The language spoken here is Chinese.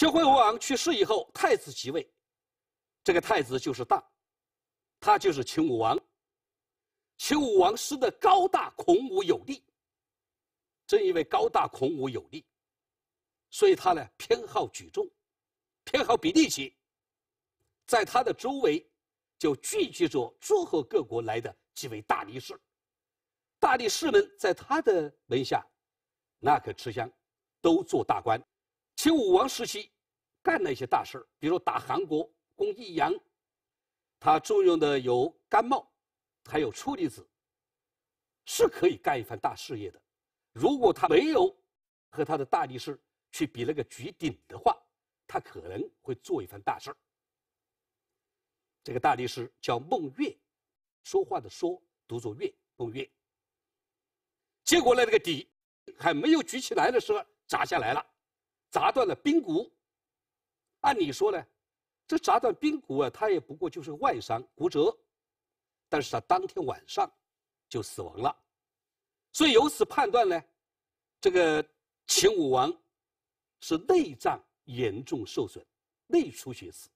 齐惠文王去世以后，太子即位，这个太子就是大，他就是秦武王。秦武王师的高大、孔武有力。正因为高大、孔武有力，所以他呢偏好举重，偏好比力气。在他的周围，就聚集着诸侯各国来的几位大力士。大力士们在他的门下，那可吃香，都做大官。秦武王时期，干了一些大事比如打韩国、攻益阳，他重用的有甘茂，还有初里子，是可以干一番大事业的。如果他没有和他的大力士去比那个举鼎的话，他可能会做一番大事这个大力士叫孟月，说话的说读作月，孟月。结果呢，那个鼎还没有举起来的时候，砸下来了。砸断了髌骨，按理说呢，这砸断髌骨啊，他也不过就是外伤骨折，但是他当天晚上就死亡了，所以由此判断呢，这个秦武王是内脏严重受损，内出血死。